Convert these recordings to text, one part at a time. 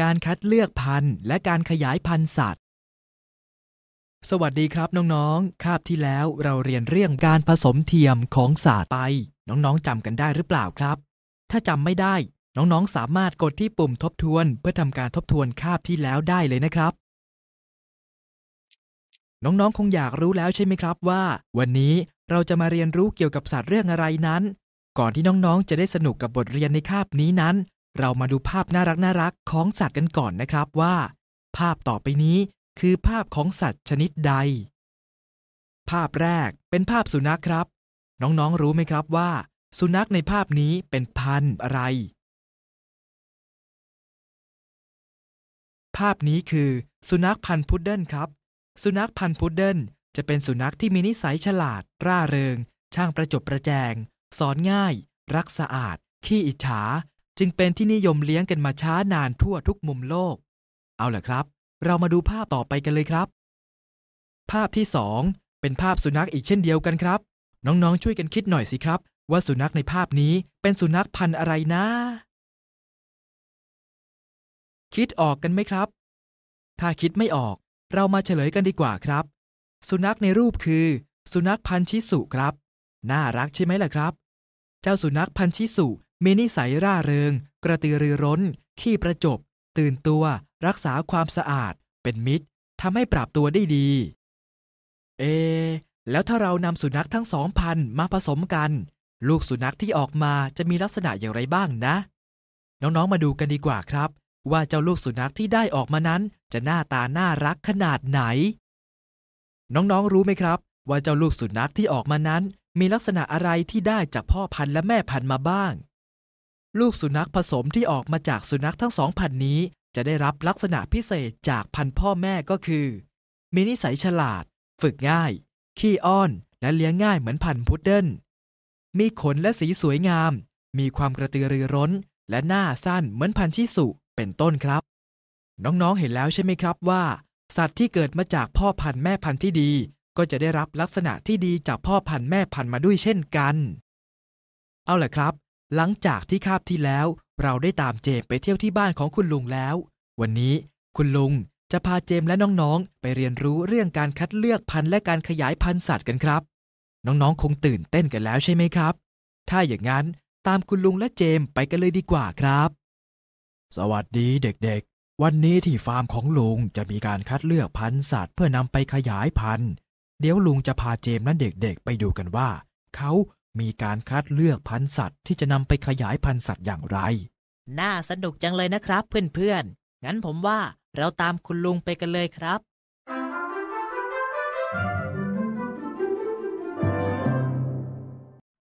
การคัดเลือกพันธุ์ และการขยายพันธุ์สัตว์ สวัสดีครับน้องๆ คาบที่แล้วเราเรียนเรื่องการผสมเทียมของสัตว์ไป น้องๆ จำกันได้หรือเปล่าครับ ถ้าจำไม่ได้ น้องๆ สามารถกดที่ปุ่มทบทวน เพื่อทำการทบทวนคาบที่แล้วได้เลยนะครับ น้องๆ คงอยากรู้แล้วใช่ไหมครับว่า วันนี้เราจะมาเรียนรู้เกี่ยวกับสัตว์เรื่องอะไรนั้น ก่อนที่น้องๆ จะได้สนุกกับบทเรียนในคาบนี้นั้นเรามาดูภาพน่ารักน่ารักของสัตว์กันก่อนนะครับว่า ภาพต่อไปนี้คือภาพของสัตว์ชนิดใด ภาพแรกเป็นภาพสุนัขครับ น้องๆรู้ไหมครับว่า สุนัขในภาพนี้เป็นพันธุ์อะไร ภาพนี้คือ สุนัขพันธุ์พุดเดิ้ลครับ สุนัขพันธุ์พุดเดิ้ลจะเป็นสุนัขที่มีนิสัยฉลาดร่าเริง ช่างประจบประแจง สอนง่าย รักสะอาดขี้อิจฉาจึงเป็น ที่นิยมเลี้ยงกันมาช้านานทั่วทุกมุมโลก เอาล่ะครับ เรามาดูภาพต่อไปกันเลยครับ ภาพที่ 2 เป็นภาพสุนัขอีกเช่นเดียวกันครับ น้องๆ ช่วยกันคิดหน่อยสิครับ ว่าสุนัขในภาพนี้เป็นสุนัขพันธุ์อะไรนะ คิดออกกันไหมครับ ถ้าคิดไม่ออก เรามาเฉลยกันดีกว่าครับ สุนัขในรูปคือ สุนัขพันชิสุครับ น่ารักใช่ไหมล่ะครับ เจ้าสุนัขพันชิสุมีนิสัยร่าเริง กระตือรือร้น ขี้ประจบ ตื่นตัว รักษาความสะอาด เป็นมิตรทำให้ปรับตัวได้ดี เอ แล้วถ้าเรานำสุนัขทั้งสองพัน มาผสมกัน ลูกสุนัขที่ออกมาจะมีลักษณะอย่างไรบ้างนะ น้องๆ มาดูกันดีกว่าครับ ว่าเจ้าลูกสุนัขที่ได้ออกมานั้น จะหน้าตาน่ารักขนาดไหน น้องๆ รู้ไหมครับ ว่าเจ้าลูกสุนัขที่ออกมานั้น มีลักษณะอะไรที่ได้จากพ่อพันธุ์และแม่พันธุ์มาบ้างลูกสุนัขผสมที่ออกมาจากสุนัขทั้งสองพันนี้จะได้รับลักษณะพิเศษจากพันพ่อแม่ก็คือ มีนิสัยฉลาด ฝึกง่าย ขี้อ้อน และเลี้ยงง่ายเหมือนพันพุดเดิ้ลมีขนและสีสวยงาม มีความกระตือรือร้น และหน้าสั้นเหมือนพันชิสุ เป็นต้นครับ น้องๆเห็นแล้วใช่ไหมครับว่า สัตว์ที่เกิดมาจากพ่อพันธุ์แม่พันธุ์ที่ดี ก็จะได้รับลักษณะที่ดีจากพ่อพันธุ์แม่พันธุ์มาด้วยเช่นกัน เอาล่ะครับหลังจากที่คาบที่แล้วเราได้ตามเจมไปเที่ยวที่บ้านของคุณลุงแล้ว วันนี้คุณลุงจะพาเจมและน้องๆ ไปเรียนรู้เรื่องการคัดเลือกพันธุ์และการขยายพันธุ์สัตว์กันครับ น้องๆคงตื่นเต้นกันแล้วใช่ไหมครับ ถ้าอย่างนั้นตามคุณลุงและเจมไปกันเลยดีกว่าครับ สวัสดีเด็กๆ วันนี้ที่ฟาร์มของลุงจะมีการคัดเลือกพันธุ์สัตว์เพื่อนำไปขยายพันธุ์ เดี๋ยวลุงจะพาเจมและเด็กๆ ไปดูกันว่าเขามีการคัดเลือกพันธุ์สัตว์ ที่จะนำไปขยายพันธุ์สัตว์อย่างไร น่าสนุกจังเลยนะครับ เพื่อนๆ งั้นผมว่าเราตามคุณลุงไปกันเลยครับ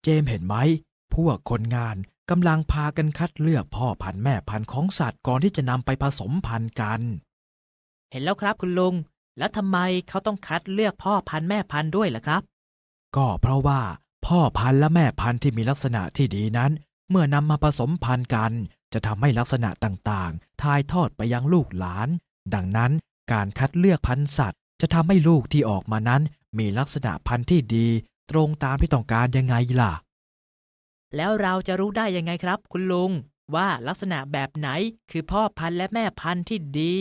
เจมเห็นไหม พวกคนงานกำลังพากันคัดเลือกพ่อพันธุ์แม่พันธุ์ของสัตว์ก่อนที่จะนำไปผสมพันธุ์กัน เห็นแล้วครับคุณลุง แล้วทำไมเขาต้องคัดเลือกพ่อพันธุ์แม่พันธุ์ด้วยล่ะครับ ก็เพราะว่าพ่อพันธุ์และแม่พันธุ์ที่มีลักษณะที่ดีนั้น เมื่อนำมาผสมพันธุ์กัน จะทำให้ลักษณะต่างๆถ่ายทอดไปยังลูกหลาน ดังนั้นการคัดเลือกพันธุ์สัตว์ จะทำให้ลูกที่ออกมานั้น มีลักษณะพันธุ์ที่ดี ตรงตามที่ต้องการยังไงล่ะ แล้วเราจะรู้ได้ยังไงครับ คุณลุง ว่าลักษณะแบบไหนคือพ่อพันธุ์และแม่พันธุ์ที่ดี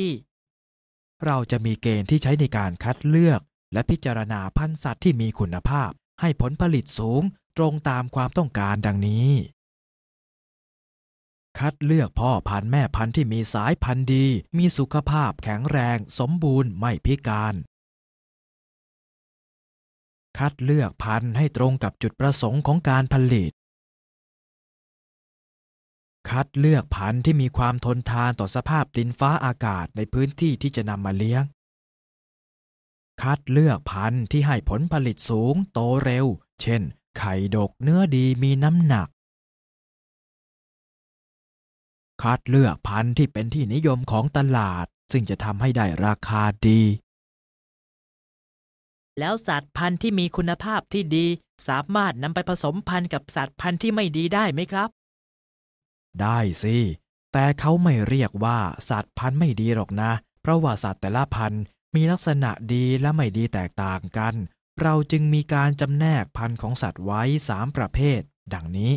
เราจะมีเกณฑ์ที่ใช้ในการคัดเลือก และพิจารณาพันธุ์สัตว์ที่มีคุณภาพให้ผลผลิตสูงตรงตามความต้องการดังนี้ คัดเลือกพ่อพันธุ์แม่พันธุ์ที่มีสายพันธุ์ดี มีสุขภาพแข็งแรง สมบูรณ์ ไม่พิการ คัดเลือกพันธุ์ให้ตรงกับจุดประสงค์ของการผลิต คัดเลือกพันธุ์ที่มีความทนทานต่อสภาพดินฟ้าอากาศในพื้นที่ที่จะนำมาเลี้ยงคัดเลือกพันธุ์ที่ให้ผลผลิตสูงโตเร็ว เช่น ไข่ดกเนื้อดีมีน้ำหนัก คัดเลือกพันธุ์ที่เป็นที่นิยมของตลาด ซึ่งจะทำให้ได้ราคาดี แล้วสัตว์พันธุ์ที่มีคุณภาพที่ดี สามารถนำไปผสมพันธุ์กับสัตว์พันธุ์ที่ไม่ดีได้ไหมครับ ได้สิ แต่เขาไม่เรียกว่าสัตว์พันธุ์ไม่ดีหรอกนะ เพราะว่าสัตว์แต่ละพันธุ์มีลักษณะดีและไม่ดีแตกต่างกัน เราจึงมีการจำแนกพันธุ์ของสัตว์ไว้สามประเภท ดังนี้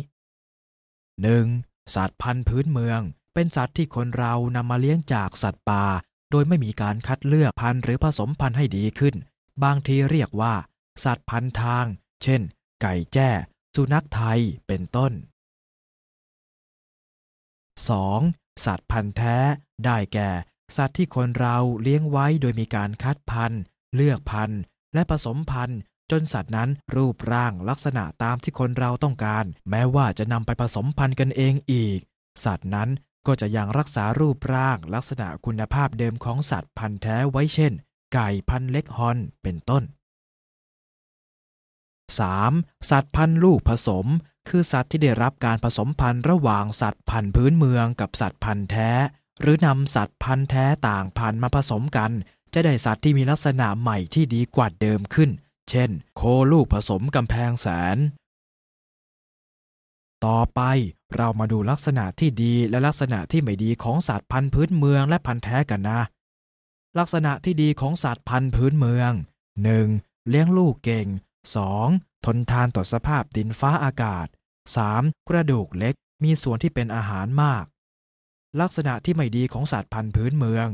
1. สัตว์พันธุ์พื้นเมือง เป็นสัตว์ที่คนเรานำมาเลี้ยงจากสัตว์ป่า โดยไม่มีการคัดเลือกพันธุ์หรือผสมพันธุ์ให้ดีขึ้น บางทีเรียกว่า สัตว์พันธุ์ทาง เช่น ไก่แจ้ สุนัขไทย เป็นต้น 2. สัตว์พันธุ์แท้ ได้แก่สัตว์ที่คนเราเลี้ยงไว้โดยมีการคัดพันธุ์ เลือกพันธุ์ และผสมพันธุ์ จนสัตว์นั้นรูปร่างลักษณะตามที่คนเราต้องการ แม้ว่าจะนำไปผสมพันธุ์กันเองอีก สัตว์นั้นก็จะยังรักษารูปร่างลักษณะคุณภาพเดิมของสัตว์พันธุ์แท้ไว้เช่น ไก่พันธุ์เล็กฮอนเป็นต้น 3. สัตว์พันธุ์ลูกผสม คือสัตว์ที่ได้รับการผสมพันธุ์ระหว่างสัตว์พันธุ์พื้นเมืองกับสัตว์พันธุ์แท้หรือนำสัตว์พันธุ์แท้ต่างพันธุ์มาผสมกัน จะได้สัตว์ที่มีลักษณะใหม่ที่ดีกว่าเดิมขึ้น เช่นโคลูกผสมกำแพงแสน ต่อไปเรามาดูลักษณะที่ดีและลักษณะที่ไม่ดีของสัตว์พันธุ์พื้นเมืองและพันธุ์แท้กันนะ ลักษณะที่ดีของสัตว์พันธุ์พื้นเมือง 1. เลี้ยงลูกเก่ง 2. ทนทานต่อสภาพดินฟ้าอากาศ 3. กระดูกเล็กมีส่วนที่เป็นอาหารมากลักษณะที่ไม่ดีของสัตว์พันธุ์พื้นเมือง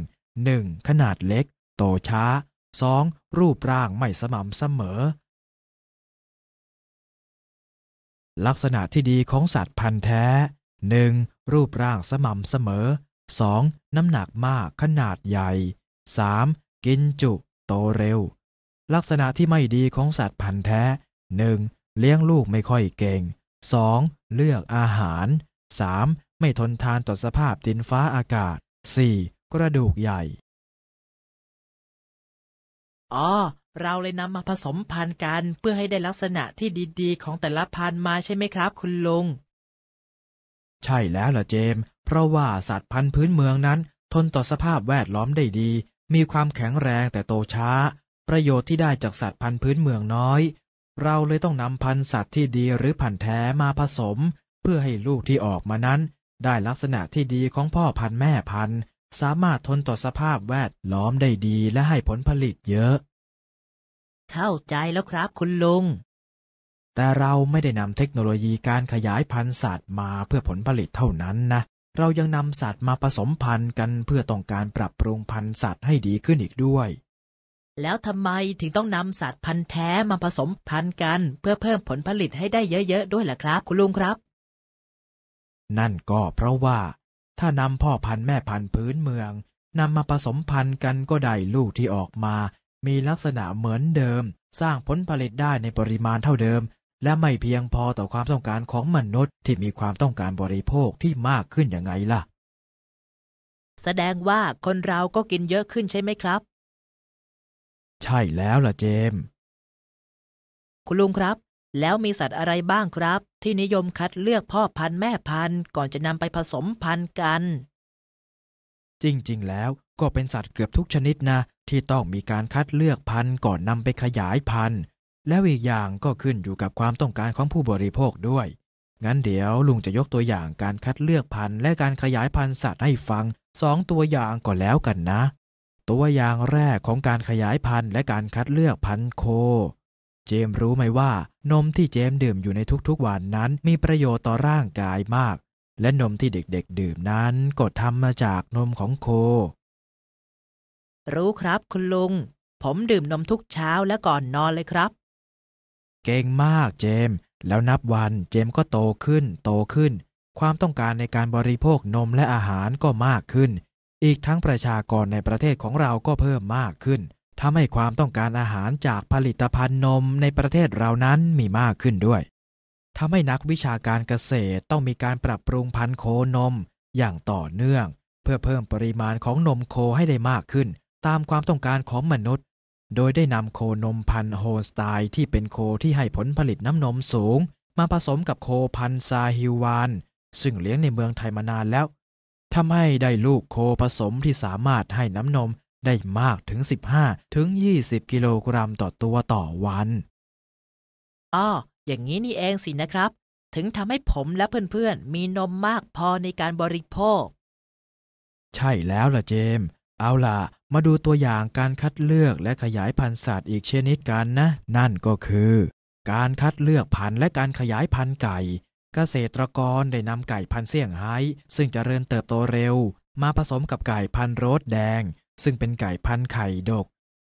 1. ขนาดเล็ก โตช้า 2. รูปร่างไม่สม่ำเสมอ ลักษณะที่ดีของสัตว์พันธุ์แท้ 1. รูปร่างสม่ำเสมอ 2. น้ำหนักมากขนาดใหญ่ 3. กินจุ โตเร็ว ลักษณะที่ไม่ดีของสัตว์พันธุ์แท้ 1. เลี้ยงลูกไม่ค่อยเก่ง 2. เลือกอาหาร 3. ไม่ทนทานต่อสภาพดินฟ้าอากาศ 4. กระดูกใหญ่ อ๋อ เราเลยนำมาผสมพันธุ์กัน เพื่อให้ได้ลักษณะที่ดีๆ ของแต่ละพันธุ์มาใช่ไหมครับคุณลุง ใช่แล้วล่ะเจม เพราะว่าสัตว์พันธุ์พื้นเมืองนั้น ทนต่อสภาพแวดล้อมได้ดี มีความแข็งแรงแต่โตช้า ประโยชน์ที่ได้จากสัตว์พันธุ์พื้นเมืองน้อย เราเลยต้องนำพันธุ์สัตว์ที่ดีหรือพันธุ์แท้มาผสม เพื่อให้ลูกที่ออกมานั้นได้ลักษณะที่ดีของพ่อพันธุ์แม่พันธุ์สามารถทนต่อสภาพแวดล้อมได้ดีและให้ผลผลิตเยอะ เข้าใจแล้วครับคุณลุงแต่เราไม่ได้นำเทคโนโลยีการขยายพันธุ์สัตว์มาเพื่อผลผลิตเท่านั้นนะเรายังนำสัตว์มาผสมพันธุ์กันเพื่อต้องการปรับปรุงพันธุ์สัตว์ให้ดีขึ้นอีกด้วย แล้วทำไมถึงต้องนำสัตว์พันธุ์แท้มาผสมพันธุ์กัน เพื่อเพิ่มผลผลิตให้ได้เยอะๆด้วยล่ะครับ คุณลุงครับนั่นก็เพราะว่าถ้านำพ่อพันธุ์แม่พันธุ์พื้นเมืองนำมาผสมพันธุ์กันก็ได้ลูกที่ออกมา มีลักษณะเหมือนเดิม สร้างผลผลิตได้ในปริมาณเท่าเดิม และไม่เพียงพอต่อความต้องการของมนุษย์ที่มีความต้องการบริโภคที่มากขึ้นยังไงล่ะ แสดงว่าคนเราก็กินเยอะขึ้นใช่ไหมครับ ใช่แล้วล่ะเจม คุณลุงครับแล้วมีสัตว์อะไรบ้างครับ ที่นิยมคัดเลือกพ่อพันธุ์แม่พันธุ์ ก่อนจะนำไปผสมพันธุ์กัน จริงๆ แล้วก็เป็นสัตว์เกือบทุกชนิดนะ ที่ต้องมีการคัดเลือกพันธุ์ก่อนนำไปขยายพันธุ์ แล้วอีกอย่างก็ขึ้นอยู่กับความต้องการของผู้บริโภคด้วย งั้นเดี๋ยวลุงจะยกตัวอย่างการคัดเลือกพันธุ์และการขยายพันธุ์สัตว์ให้ฟังสองตัวอย่างก่อนแล้วกันนะ ตัวอย่างแรกของการขยายพันธุ์และการคัดเลือกพันธุ์โค เจมรู้ไหมว่านมที่เจมดื่มอยู่ในทุกๆ วันนั้น มีประโยชน์ต่อร่างกายมาก และนมที่เด็กๆดื่มนั้น ก็ทำมาจากนมของโค รู้ครับคุณลุง ผมดื่มนมทุกเช้าและก่อนนอนเลยครับ เก่งมากเจม แล้วนับวันเจมก็โตขึ้น โตขึ้น ความต้องการในการบริโภคนมและอาหารก็มากขึ้น อีกทั้งประชากรในประเทศของเราก็เพิ่มมากขึ้นทำให้ความต้องการอาหารจากผลิตภัณฑ์นมในประเทศเรานั้นมีมากขึ้นด้วย ทำให้นักวิชาการเกษตรต้องมีการปรับปรุงพันธุ์โคนมอย่างต่อเนื่องเพื่อเพิ่มปริมาณของนมโคให้ได้มากขึ้นตามความต้องการของมนุษย์ โดยได้นำโคนมพันธุ์โฮลสไตน์ที่เป็นโคที่ให้ผลผลิตน้ำนมสูงมาผสมกับโคพันธุ์ซาฮิวานซึ่งเลี้ยงในเมืองไทยมานานแล้ว ทำให้ได้ลูกโคผสมที่สามารถให้น้ำนมได้มากถึง 15 ถึง 20 กิโลกรัมต่อตัวต่อวัน อ้อ อย่างนี้นี่เองสินะครับ ถึงทำให้ผมและเพื่อนๆ มีนมมากพอในการบริโภค ใช่แล้วล่ะเจม เอาล่ะ มาดูตัวอย่างการคัดเลือกและขยายพันธุ์สัตว์อีกชนิดกันนะ นั่นก็คือ การคัดเลือกพันธุ์และการขยายพันธุ์ไก่ เกษตรกรได้นำไก่พันธุ์เสี่ยงไฮ้ซึ่งจเจริญเติบโตเร็ว มาผสมกับไก่พันธุ์โรสแดงซึ่งเป็นไก่พันไข่ดก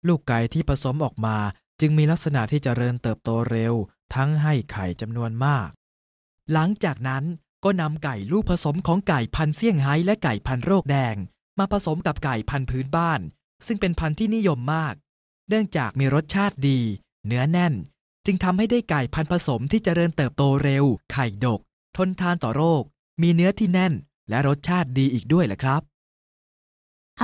ลูกไก่ที่ผสมออกมาจึงมีลักษณะที่จเจริญเติบโตเร็ว ทั้งให้ไข่จำนวนมาก หลังจากนั้นก็นำไก่ลูกผสมของไก่พันเซี่ยงไฮ้และไก่พันโรคแดง มาผสมกับไก่พันพื้นบ้าน ซึ่งเป็นพันธุ์ที่นิยมมาก เนื่องจากมีรสชาติดี เนื้อแน่น จึงทำให้ได้ไก่พันผสมที่จเจริญเติบโตเร็ว ไข่ดก ทนทานต่อโรค มีเนื้อที่แน่น และรสชาติดีอีกด้วยแหละครับ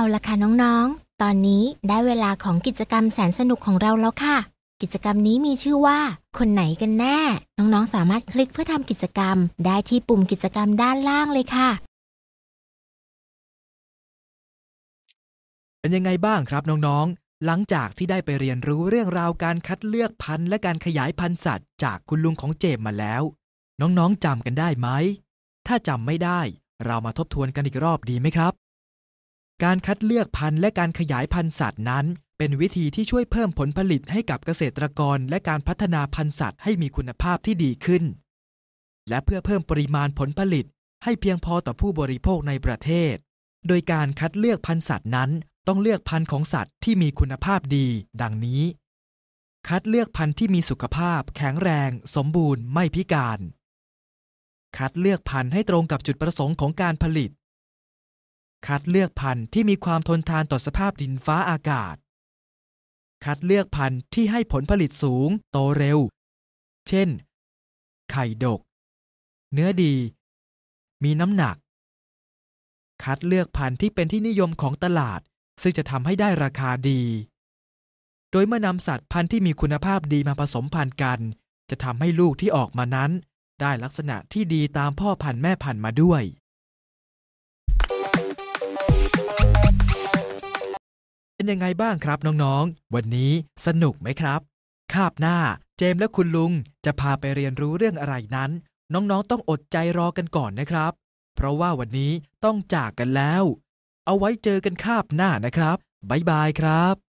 เอาละค่ะน้องๆ ตอนนี้ได้เวลาของกิจกรรมแสนสนุกของเราแล้วค่ะ กิจกรรมนี้มีชื่อว่า คนไหนกันแน่ น้องๆ สามารถคลิกเพื่อทำกิจกรรม ได้ที่ปุ่มกิจกรรมด้านล่างเลยค่ะ เป็นยังไงบ้างครับน้องๆ หลังจากที่ได้ไปเรียนรู้เรื่องราวการคัดเลือกพันธุ์และการขยายพันธุ์สัตว์จากคุณลุงของเจมมาแล้ว น้องๆจำกันได้ไหม ถ้าจำไม่ได้ เรามาทบทวนกันอีกรอบดีไหมครับการคัดเลือกพันธุ์และการขยายพันธุ์สัตว์นั้นเป็นวิธีที่ช่วยเพิ่มผลผลิตให้กับเกษตรกรและการพัฒนาพันธุ์สัตว์ให้มีคุณภาพที่ดีขึ้น และเพื่อเพิ่มปริมาณผลผลิตให้เพียงพอต่อผู้บริโภคในประเทศ โดยการคัดเลือกพันธุ์สัตว์นั้นต้องเลือกพันธุ์ของสัตว์ที่มีคุณภาพดีดังนี้ คัดเลือกพันธุ์ที่มีสุขภาพแข็งแรงสมบูรณ์ไม่พิการ คัดเลือกพันธุ์ให้ตรงกับจุดประสงค์ของการผลิตคัดเลือกพันธุ์ที่มีความทนทานต่อสภาพดินฟ้าอากาศ คัดเลือกพันธุ์ที่ให้ผลผลิตสูงโตเร็ว เช่น ไข่ดก เนื้อดี มีน้ำหนัก คัดเลือกพันธุ์ที่เป็นที่นิยมของตลาด ซึ่งจะทำให้ได้ราคาดี โดยเมื่อนำสัตว์พันธุ์ที่มีคุณภาพดีมาผสมพันธุ์กัน จะทำให้ลูกที่ออกมานั้น ได้ลักษณะที่ดีตามพ่อพันธุ์แม่พันธุ์มาด้วยยังไงบ้างครับ น้องๆ วันนี้สนุกไหมครับ คาบหน้าเจมและคุณลุงจะพาไปเรียนรู้เรื่องอะไรนั้น น้องๆต้องอดใจรอกันก่อนนะครับ เพราะว่าวันนี้ต้องจากกันแล้ว เอาไว้เจอกันคาบหน้านะครับ บ๊ายบายครับ